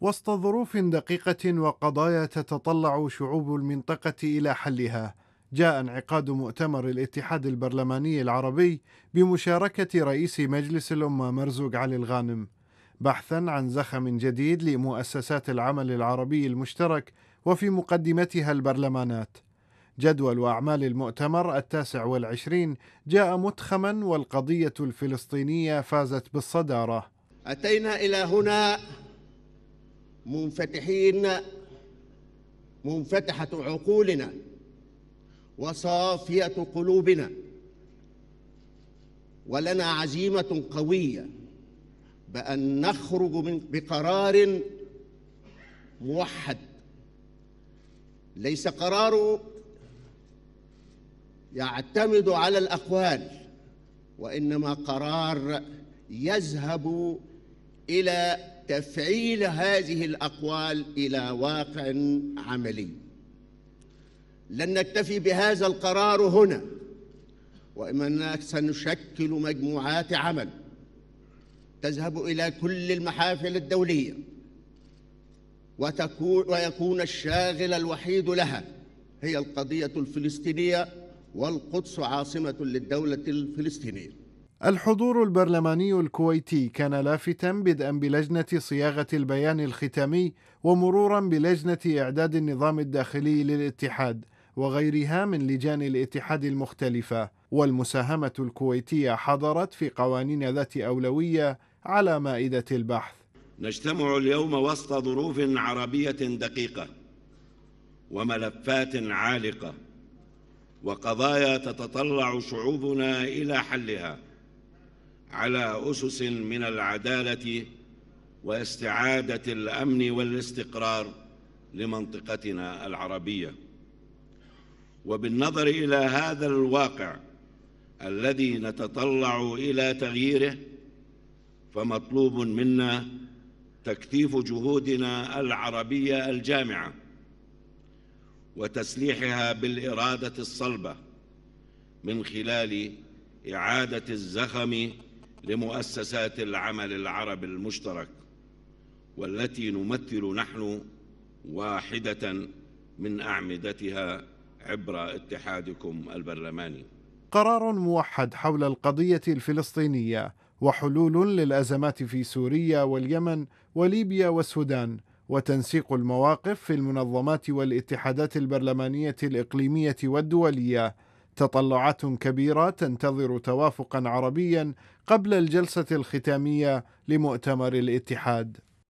وسط ظروف دقيقة وقضايا تتطلع شعوب المنطقة إلى حلها، جاء انعقاد مؤتمر الاتحاد البرلماني العربي بمشاركة رئيس مجلس الأمة مرزوق علي الغانم، بحثا عن زخم جديد لمؤسسات العمل العربي المشترك وفي مقدمتها البرلمانات. جدول أعمال المؤتمر التاسع والعشرين جاء متخما والقضية الفلسطينية فازت بالصدارة. أتينا إلى هنا منفتحين منفتحة عقولنا وصافية قلوبنا ولنا عزيمة قوية بأن نخرج من بقرار موحد ليس قرار يعتمد على الأقوال وإنما قرار يذهب إلى تفعيل هذه الأقوال إلى واقع عملي لن نكتفي بهذا القرار هنا وإما سنشكل مجموعات عمل تذهب إلى كل المحافل الدولية وتكون ويكون الشاغل الوحيد لها هي القضية الفلسطينية والقدس عاصمة للدولة الفلسطينية الحضور البرلماني الكويتي كان لافتا بدءا بلجنة صياغة البيان الختامي ومرورا بلجنة إعداد النظام الداخلي للاتحاد وغيرها من لجان الاتحاد المختلفة والمساهمة الكويتية حضرت في قوانين ذات أولوية على مائدة البحث نجتمع اليوم وسط ظروف عربية دقيقة وملفات عالقة وقضايا تتطلع شعوبنا إلى حلها على أسس من العدالة واستعادة الأمن والاستقرار لمنطقتنا العربية وبالنظر إلى هذا الواقع الذي نتطلع إلى تغييره فمطلوب منا تكثيف جهودنا العربية الجامعة وتسليحها بالإرادة الصلبة من خلال إعادة الزخم لمؤسسات العمل العربي المشترك والتي نمثل نحن واحدة من أعمدتها عبر اتحادكم البرلماني قرار موحد حول القضية الفلسطينية وحلول للأزمات في سوريا واليمن وليبيا والسودان وتنسيق المواقف في المنظمات والاتحادات البرلمانية الإقليمية والدولية تطلعات كبيرة تنتظر توافقا عربيا قبل الجلسة الختامية لمؤتمر الاتحاد